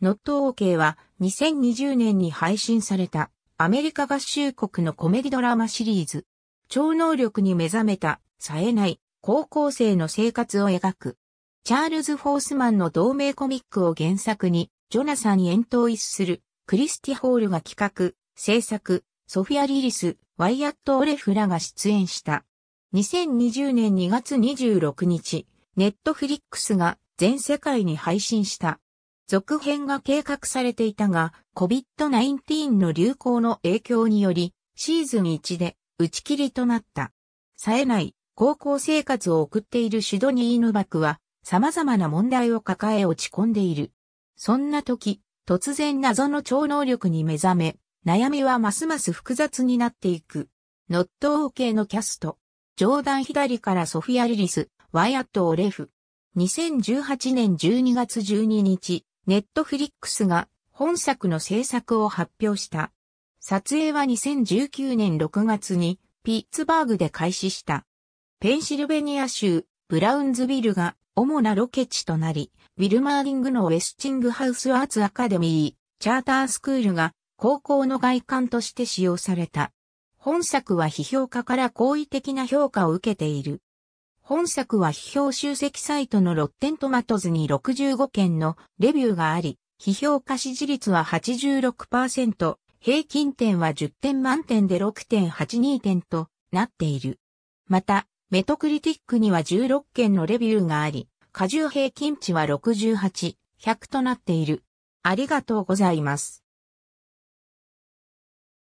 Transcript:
ノットオーケーは2020年に配信されたアメリカ合衆国のコメディドラマシリーズ。超能力に目覚めた、冴えない高校生の生活を描く。チャールズ・フォースマンの同名コミックを原作に、ジョナサン・エントイスする、クリスティ・ホールが企画、制作、ソフィア・リリス、ワイアット・オレフらが出演した。2020年2月26日、ネットフリックスが全世界に配信した。続編が計画されていたが、COVID-19 の流行の影響により、シーズン1で打ち切りとなった。冴えない高校生活を送っているシュドニー・ヌバクは、様々な問題を抱え落ち込んでいる。そんな時、突然謎の超能力に目覚め、悩みはますます複雑になっていく。ノット OK のキャスト。ジョーダン左からソフィア・リリス、ワイアット・オレフ。2018年12月12日、ネットフリックスが本作の制作を発表した。撮影は2019年6月にピッツバーグで開始した。ペンシルベニア州ブラウンズビルが主なロケ地となり、ウィルマーリングのウェスチングハウスアーツアカデミー、チャータースクールが高校の外観として使用された。本作は批評家から好意的な評価を受けている。本作は批評集積サイトのロッテントマトズに65件のレビューがあり、批評価支持率は86%、平均点は10点満点で6.82点となっている。また、メトクリティックには16件のレビューがあり、過重平均値は68、100となっている。ありがとうございます。